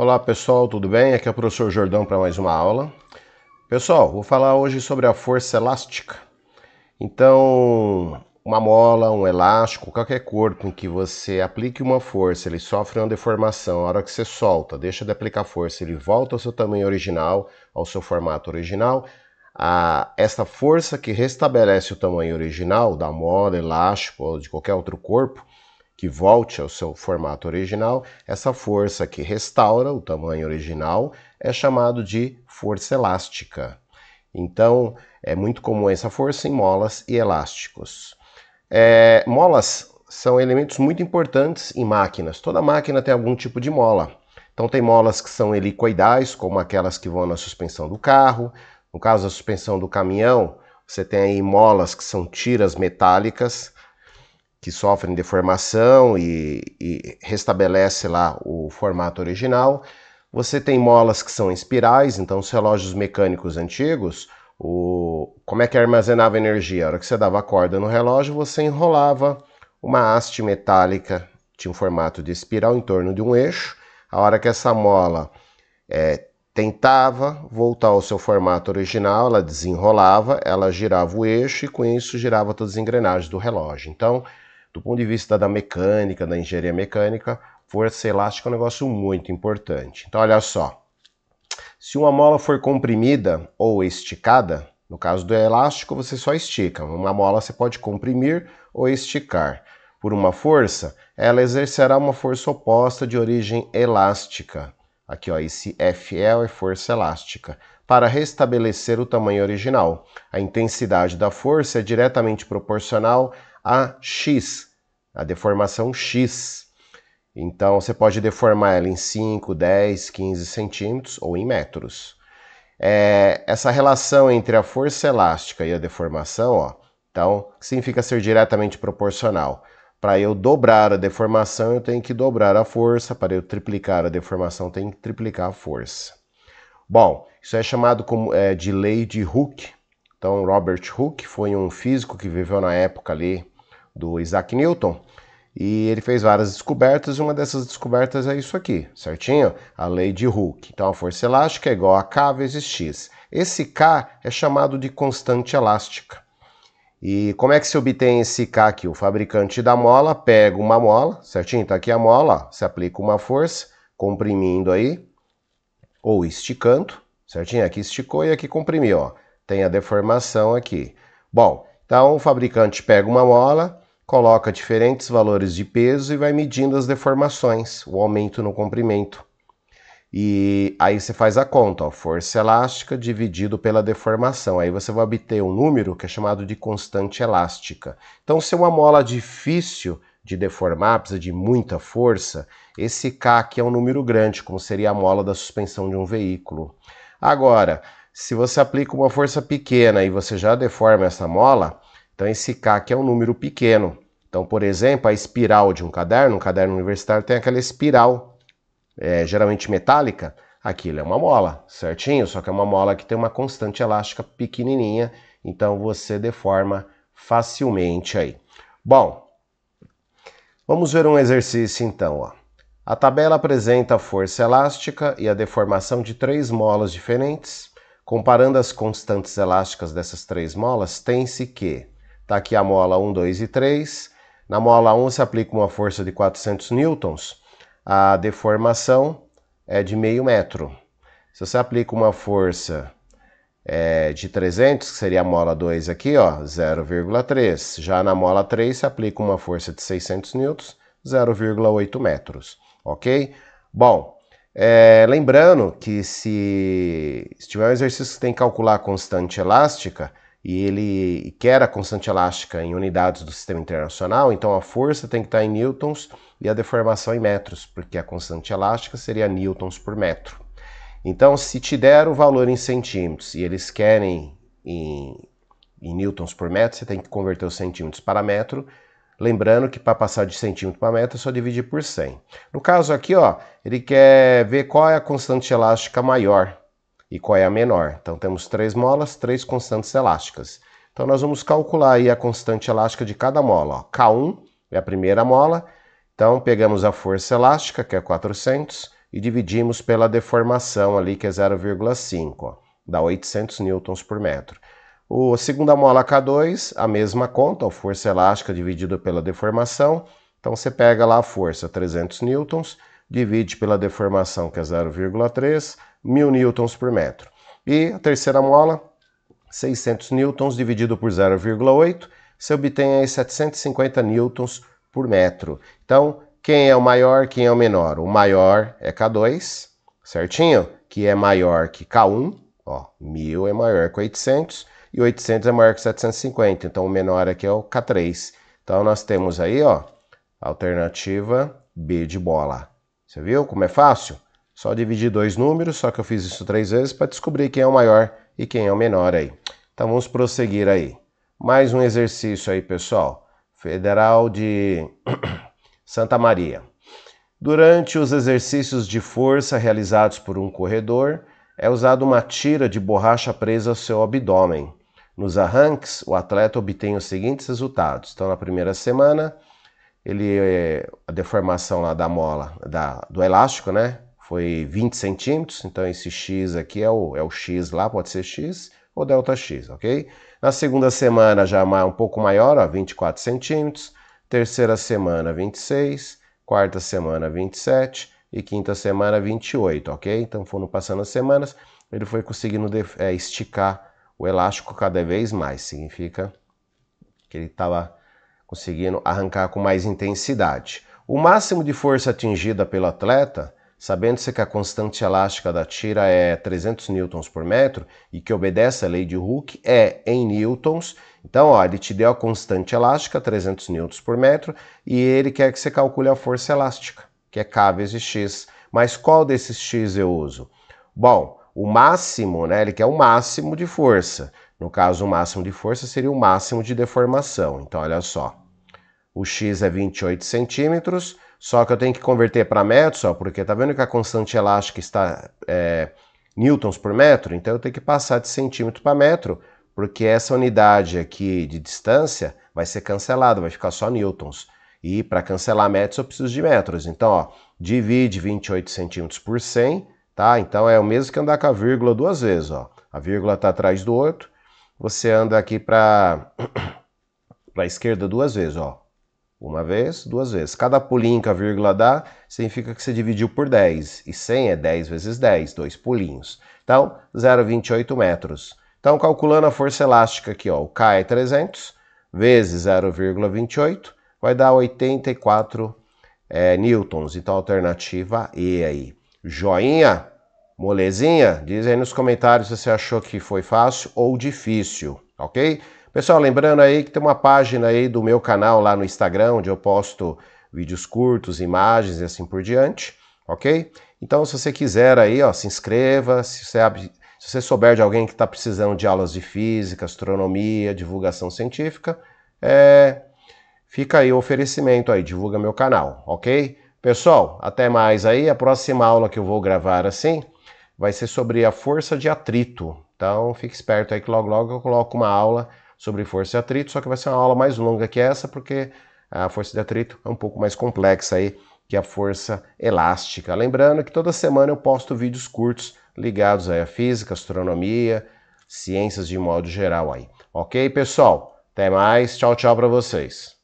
Olá pessoal, tudo bem? Aqui é o professor Jordão para mais uma aula. Pessoal, vou falar hoje sobre a força elástica. Então, uma mola, um elástico, qualquer corpo em que você aplique uma força, ele sofre uma deformação. A hora que você solta, deixa de aplicar força, ele volta ao seu tamanho original, ao seu formato original. Ah, esta força que restabelece o tamanho original da mola, elástico ou de qualquer outro corpo, que volte ao seu formato original, essa força que restaura o tamanho original é chamado de força elástica. Então, é muito comum essa força em molas e elásticos. É, molas são elementos muito importantes em máquinas. Toda máquina tem algum tipo de mola. Então, tem molas que são helicoidais, como aquelas que vão na suspensão do carro. No caso da suspensão do caminhão, você tem aí molas que são tiras metálicas que sofrem deformação e, e restabelece lá o formato original. Você tem molas que são espirais, então os relógios mecânicos antigos, o, como é que armazenava energia? A hora que você dava a corda no relógio, você enrolava uma haste metálica, tinha um formato de espiral em torno de um eixo. A hora que essa mola é, tentava voltar ao seu formato original, ela desenrolava, ela girava o eixo e com isso girava todas as engrenagens do relógio. Então, do ponto de vista da mecânica, da engenharia mecânica, força elástica é um negócio muito importante. Então, olha só. Se uma mola for comprimida ou esticada, no caso do elástico, você só estica. Uma mola você pode comprimir ou esticar. Por uma força, ela exercerá uma força oposta de origem elástica. Aqui, ó, esse FL é força elástica. Para restabelecer o tamanho original, a intensidade da força é diretamente proporcional a x, a deformação X. Então você pode deformar ela em 5, 10, 15 centímetros ou em metros. É, essa relação entre a força elástica e a deformação, ó, então, significa ser diretamente proporcional. Para eu dobrar a deformação, eu tenho que dobrar a força. Para eu triplicar a deformação, tenho que triplicar a força. Bom, isso é chamado como, é, de lei de Hooke. Então, Robert Hooke foi um físico que viveu na época ali do Isaac Newton. E ele fez várias descobertas, e uma dessas descobertas é isso aqui, certinho? A lei de Hooke. Então a força elástica é igual a K vezes X. Esse K é chamado de constante elástica. E como é que se obtém esse K aqui? O fabricante da mola pega uma mola, certinho? Tá aqui a mola, ó, se aplica uma força, comprimindo aí, ou esticando, certinho? Aqui esticou e aqui comprimiu, ó. Tem a deformação aqui. Bom, então, o fabricante pega uma mola, coloca diferentes valores de peso e vai medindo as deformações, o aumento no comprimento. E aí você faz a conta, ó, força elástica dividido pela deformação. Aí você vai obter um número que é chamado de constante elástica. Então, se é uma mola difícil de deformar, precisa de muita força, esse K aqui é um número grande, como seria a mola da suspensão de um veículo. Agora, se você aplica uma força pequena e você já deforma essa mola, então esse K aqui é um número pequeno. Então, por exemplo, a espiral de um caderno, um caderno universitário tem aquela espiral, é, geralmente metálica, aquilo é uma mola, certinho? Só que é uma mola que tem uma constante elástica pequenininha, então você deforma facilmente aí. Bom, vamos ver um exercício então. Ó. A tabela apresenta a força elástica e a deformação de três molas diferentes Comparando as constantes elásticas dessas três molas, tem-se que, está aqui a mola 1, 2 e 3, na mola 1 se aplica uma força de 400 newtons, a deformação é de meio metro. Se você aplica uma força é, de 300, que seria a mola 2 aqui, ó, 0,3. Já na mola 3 se aplica uma força de 600 newtons, 0,8 metros, ok? Bom, é, lembrando que se, se tiver um exercício que tem que calcular a constante elástica e ele quer a constante elástica em unidades do sistema internacional, então a força tem que estar tá em newtons e a deformação em metros, porque a constante elástica seria newtons por metro. Então, se te der o valor em centímetros e eles querem em, em newtons por metro, você tem que converter os centímetros para metro Lembrando que para passar de centímetro para metro é só dividir por 100. No caso aqui, ó, ele quer ver qual é a constante elástica maior e qual é a menor. Então temos três molas, três constantes elásticas. Então nós vamos calcular aí a constante elástica de cada mola. Ó. K1 é a primeira mola. Então pegamos a força elástica, que é 400, e dividimos pela deformação ali, que é 0,5, dá 800 newtons por metro. O segunda mola K2, a mesma conta, a força elástica dividida pela deformação. Então você pega lá a força 300 newtons, divide pela deformação que é 0,3, 1000 newtons por metro. E a terceira mola, 600 newtons dividido por 0,8, você obtém aí 750 newtons por metro. Então, quem é o maior, quem é o menor? O maior é K2, certinho? Que é maior que K1, ó, 1000 é maior que 800 e 800 é maior que 750, então o menor aqui é o K3. Então nós temos aí, ó, alternativa B de bola. Você viu como é fácil? Só dividir dois números, só que eu fiz isso três vezes para descobrir quem é o maior e quem é o menor aí. Então vamos prosseguir aí. Mais um exercício aí, pessoal. Federal de Santa Maria. Durante os exercícios de força realizados por um corredor, é usada uma tira de borracha presa ao seu abdômen. Nos arranques, o atleta obtém os seguintes resultados. Então, na primeira semana, ele é, a deformação lá da mola, da, do elástico, né? Foi 20 centímetros. Então, esse X aqui é o, é o X lá, pode ser X ou delta X, ok? Na segunda semana já um pouco maior, ó, 24 centímetros. Terceira semana, 26. Quarta semana, 27. E quinta semana, 28, ok? Então foram passando as semanas, ele foi conseguindo é, esticar o elástico cada vez mais. Significa que ele estava conseguindo arrancar com mais intensidade. O máximo de força atingida pelo atleta, sabendo-se que a constante elástica da tira é 300 newtons por metro e que obedece à lei de Hooke, é em newtons. Então, ó, ele te deu a constante elástica, 300 newtons por metro, e ele quer que você calcule a força elástica, que é K vezes X. Mas qual desses X eu uso? Bom, o máximo, né? Ele quer o máximo de força. No caso, o máximo de força seria o máximo de deformação. Então, olha só. O x é 28 centímetros, só que eu tenho que converter para metros, ó, porque tá vendo que a constante elástica está é, newtons por metro? Então, eu tenho que passar de centímetro para metro, porque essa unidade aqui de distância vai ser cancelada, vai ficar só newtons. E para cancelar metros, eu preciso de metros. Então, ó, divide 28 centímetros por 100, tá? Então é o mesmo que andar com a vírgula duas vezes, ó. A vírgula está atrás do outro, você anda aqui para a esquerda duas vezes, ó. Uma vez, duas vezes. Cada pulinho que a vírgula dá, significa que você dividiu por 10. E 100 é 10 vezes 10, dois pulinhos. Então, 0,28 metros. Então, calculando a força elástica aqui, ó, o K é 300 vezes 0,28, vai dar 84 é, eh, newtons. Então, alternativa E aí. Joinha? Molezinha? Diz aí nos comentários se você achou que foi fácil ou difícil, ok? Pessoal, lembrando aí que tem uma página aí do meu canal lá no Instagram, onde eu posto vídeos curtos, imagens e assim por diante, ok? Então, se você quiser aí, ó, se inscreva, se você, se você souber de alguém que está precisando de aulas de física, astronomia, divulgação científica, é, fica aí o oferecimento aí, divulga meu canal, ok? Pessoal, até mais aí. A próxima aula que eu vou gravar assim vai ser sobre a força de atrito. Então fique esperto aí que logo logo eu coloco uma aula sobre força de atrito, só que vai ser uma aula mais longa que essa, porque a força de atrito é um pouco mais complexa aí que a força elástica. Lembrando que toda semana eu posto vídeos curtos ligados aí à física, astronomia, ciências de modo geral aí. Ok, pessoal? Até mais. Tchau, tchau para vocês.